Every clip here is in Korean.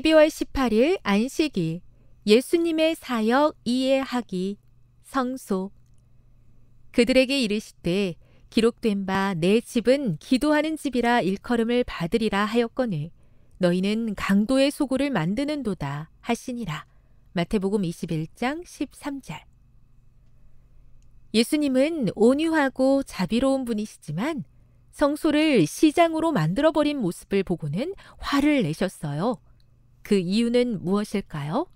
12월 18일 안식이 예수님의 사역 이해하기 성소 그들에게 이르시되 기록된 바 내 집은 기도하는 집이라 일컬음을 받으리라 하였거늘 너희는 강도의 소굴을 만드는도다 하시니라 마태복음 21장 13절 예수님은 온유하고 자비로운 분이시지만 성소를 시장으로 만들어버린 모습을 보고는 화를 내셨어요. 그 이유는 무엇일까요?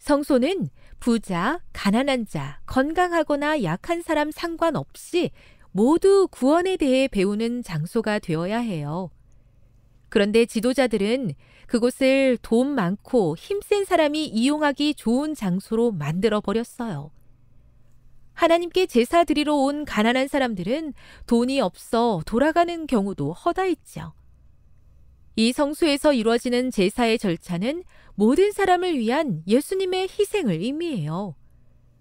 성소는 부자, 가난한 자, 건강하거나 약한 사람 상관없이 모두 구원에 대해 배우는 장소가 되어야 해요. 그런데 지도자들은 그곳을 돈 많고 힘센 사람이 이용하기 좋은 장소로 만들어 버렸어요. 하나님께 제사 드리러 온 가난한 사람들은 돈이 없어 돌아가는 경우도 허다했죠. 이 성소에서 이루어지는 제사의 절차는 모든 사람을 위한 예수님의 희생을 의미해요.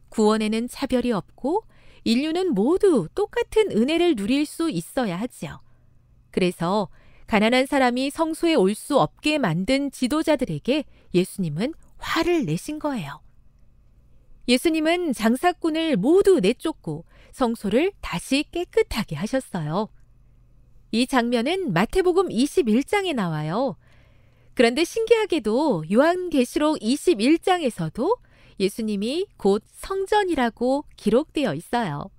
구원에는 차별이 없고 인류는 모두 똑같은 은혜를 누릴 수 있어야 하지요. 그래서 가난한 사람이 성소에 올 수 없게 만든 지도자들에게 예수님은 화를 내신 거예요. 예수님은 장사꾼을 모두 내쫓고 성소를 다시 깨끗하게 하셨어요. 이 장면은 마태복음 21장에 나와요. 그런데 신기하게도 요한계시록 21장에서도 예수님이 곧 성전이라고 기록되어 있어요.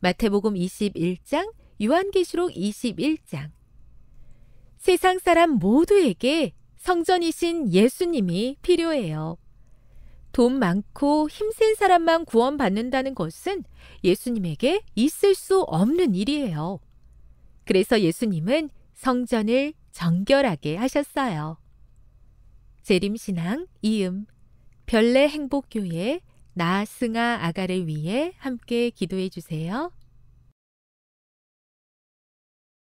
마태복음 21장, 요한계시록 21장. 세상 사람 모두에게 성전이신 예수님이 필요해요. 돈 많고 힘센 사람만 구원받는다는 것은 예수님에게 있을 수 없는 일이에요. 그래서 예수님은 성전을 정결하게 하셨어요. 재림신앙 이음 별내 행복교회 나승아 아가를 위해 함께 기도해 주세요.